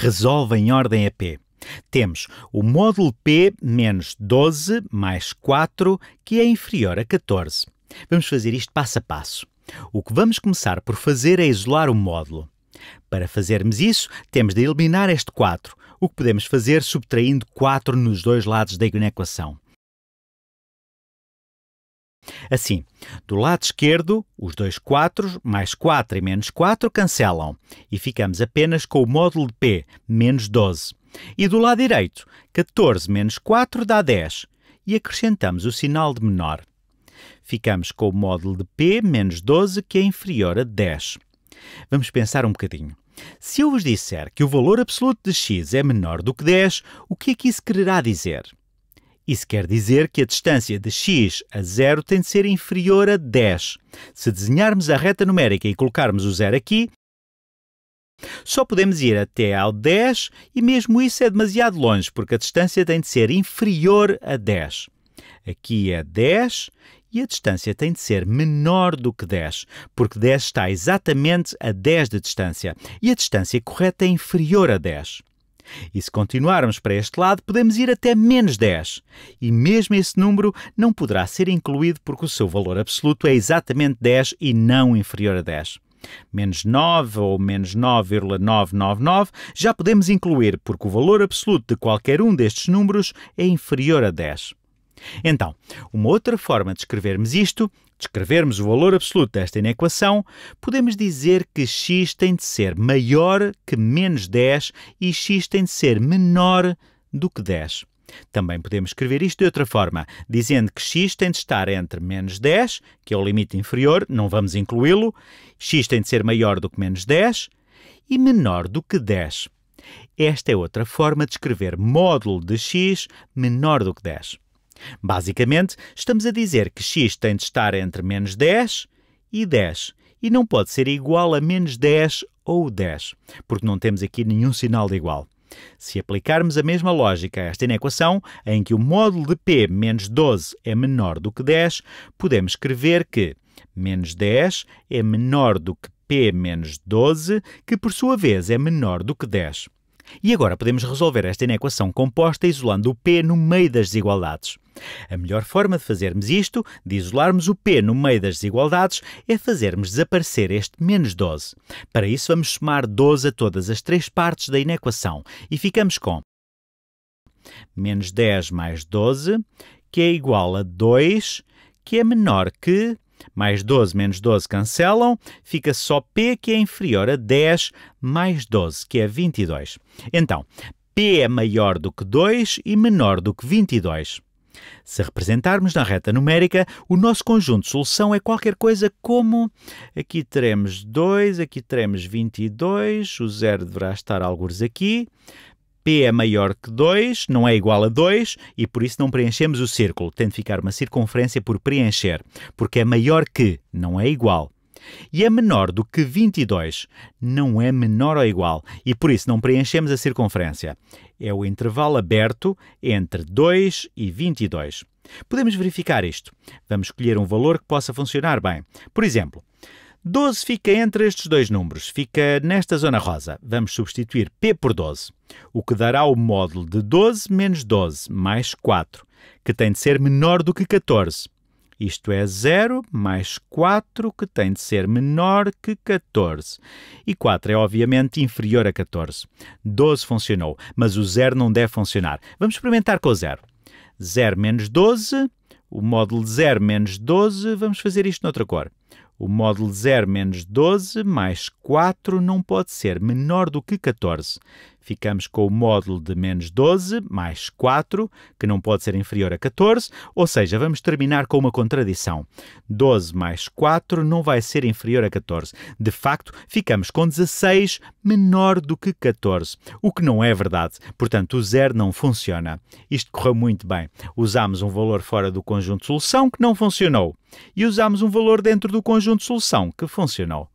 resolve em ordem a P. Temos o módulo P menos 12 mais 4, que é inferior a 14. Vamos fazer isto passo a passo. O que vamos começar por fazer é isolar o módulo. Para fazermos isso, temos de eliminar este 4, o que podemos fazer subtraindo 4 nos dois lados da equação. Assim, do lado esquerdo, os dois 4, mais 4 e menos 4 cancelam e ficamos apenas com o módulo de P, menos 12. E do lado direito, 14 menos 4 dá 10 e acrescentamos o sinal de menor. Ficamos com o módulo de P menos 12, que é inferior a 10. Vamos pensar um bocadinho. Se eu vos disser que o valor absoluto de x é menor do que 10, o que é que isso quererá dizer? Isso quer dizer que a distância de x a zero tem de ser inferior a 10. Se desenharmos a reta numérica e colocarmos o zero aqui, só podemos ir até ao 10 e mesmo isso é demasiado longe, porque a distância tem de ser inferior a 10. Aqui é 10 e a distância tem de ser menor do que 10, porque 10 está exatamente a 10 de distância e a distância correta é inferior a 10. E se continuarmos para este lado, podemos ir até menos 10. E mesmo esse número não poderá ser incluído porque o seu valor absoluto é exatamente 10 e não inferior a 10. Menos 9 ou menos 9,999 já podemos incluir porque o valor absoluto de qualquer um destes números é inferior a 10. Então, uma outra forma de escrevermos isto, descrevermos o valor absoluto desta inequação, podemos dizer que x tem de ser maior que menos 10 e x tem de ser menor do que 10. Também podemos escrever isto de outra forma, dizendo que x tem de estar entre menos 10, que é o limite inferior, não vamos incluí-lo, x tem de ser maior do que menos 10 e menor do que 10. Esta é outra forma de escrever módulo de x menor do que 10. Basicamente, estamos a dizer que x tem de estar entre menos 10 e 10 e não pode ser igual a menos 10 ou 10, porque não temos aqui nenhum sinal de igual. Se aplicarmos a mesma lógica a esta inequação, em que o módulo de p menos 12 é menor do que 10, podemos escrever que menos 10 é menor do que p menos 12, que por sua vez é menor do que 10. E agora podemos resolver esta inequação composta isolando o p no meio das desigualdades. A melhor forma de fazermos isto, de isolarmos o P no meio das desigualdades, é fazermos desaparecer este menos 12. Para isso, vamos somar 12 a todas as três partes da inequação e ficamos com menos 10 mais 12, que é igual a 2, que é menor que mais 12 menos 12 cancelam, fica só P que é inferior a 10 mais 12, que é 22. Então, P é maior do que 2 e menor do que 22. Se representarmos na reta numérica, o nosso conjunto de solução é qualquer coisa como aqui teremos 2, aqui teremos 22, o zero deverá estar alguns aqui, P é maior que 2, não é igual a 2 e por isso não preenchemos o círculo, tem de ficar uma circunferência por preencher, porque é maior que, não é igual e é menor do que 22, não é menor ou igual e por isso não preenchemos a circunferência. É o intervalo aberto entre 2 e 22. Podemos verificar isto. Vamos escolher um valor que possa funcionar bem. Por exemplo, 12 fica entre estes dois números, fica nesta zona rosa. Vamos substituir P por 12, o que dará o módulo de 12 menos 12, mais 4, que tem de ser menor do que 14. Isto é 0 mais 4, que tem de ser menor que 14. E 4 é obviamente inferior a 14. 12 funcionou, mas o 0 não deve funcionar. Vamos experimentar com o 0. 0 menos 12, o módulo de 0 menos 12, vamos fazer isto noutra cor. O módulo 0 menos 12 mais 4 não pode ser menor do que 14. Ficamos com o módulo de menos 12 mais 4, que não pode ser inferior a 14, ou seja, vamos terminar com uma contradição. 12 mais 4 não vai ser inferior a 14. De facto, ficamos com 16 menor do que 14, o que não é verdade. Portanto, o zero não funciona. Isto correu muito bem. Usámos um valor fora do conjunto de solução que não funcionou e usámos um valor dentro do conjunto de solução que funcionou.